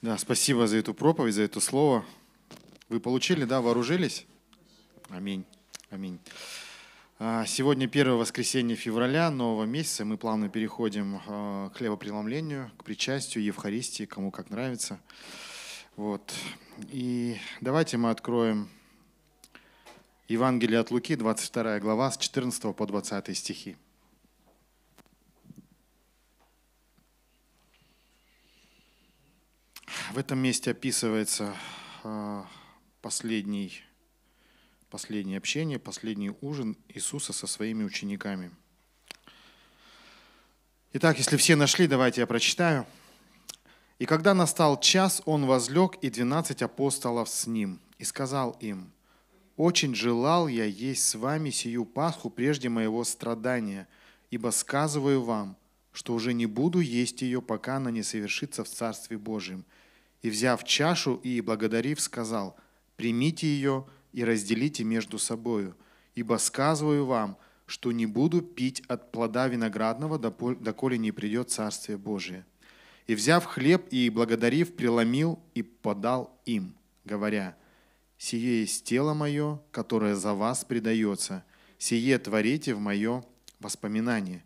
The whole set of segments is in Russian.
Да, спасибо за эту проповедь, за это слово. Вы получили, да, вооружились? Аминь. Аминь. А, сегодня первое воскресенье февраля нового месяца. Мы плавно переходим а, к хлебопреломлению, к причастию, Евхаристии, кому как нравится. Вот. И давайте мы откроем Евангелие от Луки, 22 глава, с 14 по 20 стихи. В этом месте описывается а, последний, последнее общение, последний ужин Иисуса со своими учениками. Итак, если все нашли, давайте я прочитаю. «И когда настал час, он возлег, и двенадцать апостолов с ним, и сказал им, «Очень желал я есть с вами сию Пасху прежде моего страдания, ибо сказываю вам, что уже не буду есть ее, пока она не совершится в Царстве Божьем» и, взяв чашу и благодарив, сказал, «Примите ее и разделите между собою, ибо сказываю вам, что не буду пить от плода виноградного, доколе не придет Царствие Божие». И, взяв хлеб и благодарив, преломил и подал им, говоря, «Сие есть тело мое, которое за вас предается, сие творите в мое воспоминание».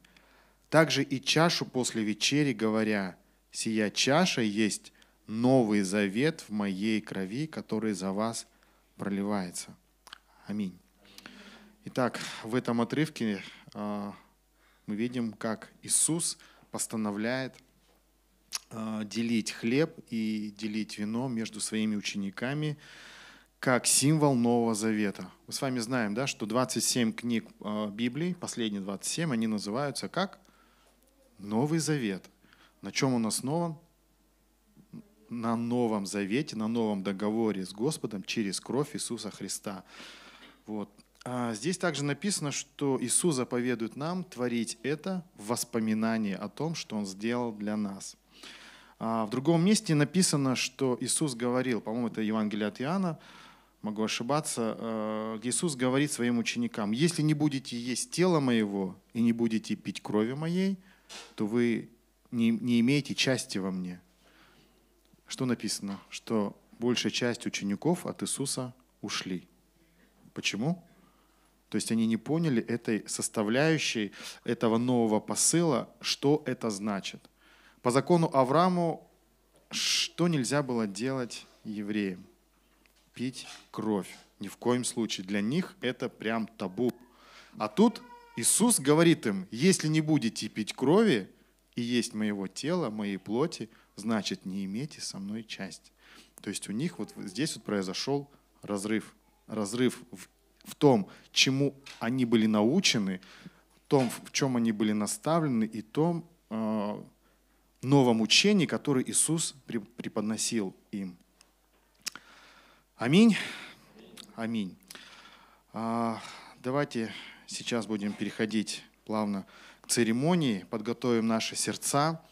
Также и чашу после вечери, говоря, «Сия чаша есть новый завет в моей крови, который за вас проливается. Аминь. Итак, в этом отрывке а, мы видим, как Иисус постановляет а, делить хлеб и делить вино между своими учениками как символ Нового Завета. Мы с вами знаем, да, что 27 книг а, Библии, последние 27, они называются как Новый Завет. На чем он основан? на Новом Завете, на Новом Договоре с Господом через кровь Иисуса Христа. Вот. А здесь также написано, что Иисус заповедует нам творить это в воспоминании о том, что Он сделал для нас. А в другом месте написано, что Иисус говорил, по-моему, это Евангелие от Иоанна, могу ошибаться, э, Иисус говорит своим ученикам, если не будете есть тело моего и не будете пить крови моей, то вы не, не имеете части во мне что написано? Что большая часть учеников от Иисуса ушли. Почему? То есть они не поняли этой составляющей этого нового посыла, что это значит. По закону Аврааму, что нельзя было делать евреям? Пить кровь. Ни в коем случае. Для них это прям табу. А тут Иисус говорит им, если не будете пить крови и есть моего тела, моей плоти – значит не имейте со мной часть. То есть у них вот здесь вот произошел разрыв. Разрыв в, в том, чему они были научены, в том, в чем они были наставлены, и том э, новом учении, которое Иисус преподносил им. Аминь. Аминь. А, давайте сейчас будем переходить плавно к церемонии, подготовим наши сердца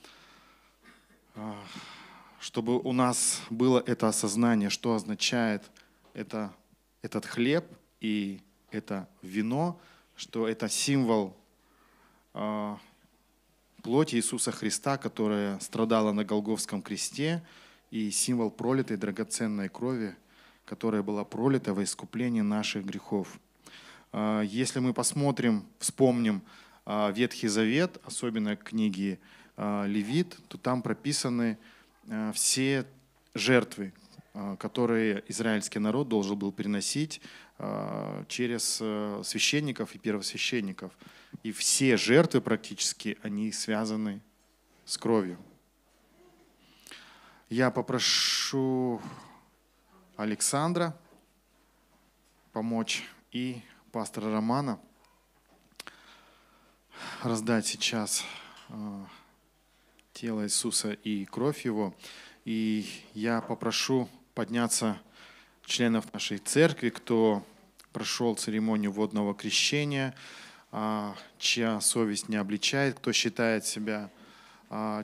чтобы у нас было это осознание, что означает это, этот хлеб и это вино, что это символ а, плоти Иисуса Христа, которая страдала на Голговском кресте, и символ пролитой драгоценной крови, которая была пролита во искупление наших грехов. А, если мы посмотрим, вспомним а, Ветхий Завет, особенно книги Э, левит, то там прописаны э, все жертвы, э, которые израильский народ должен был приносить через священников и первосвященников. И все жертвы практически, они связаны с кровью. Я попрошу Александра помочь и пастора Романа раздать сейчас тело Иисуса и кровь Его. И я попрошу подняться членов нашей церкви, кто прошел церемонию водного крещения, а, чья совесть не обличает, кто считает себя а,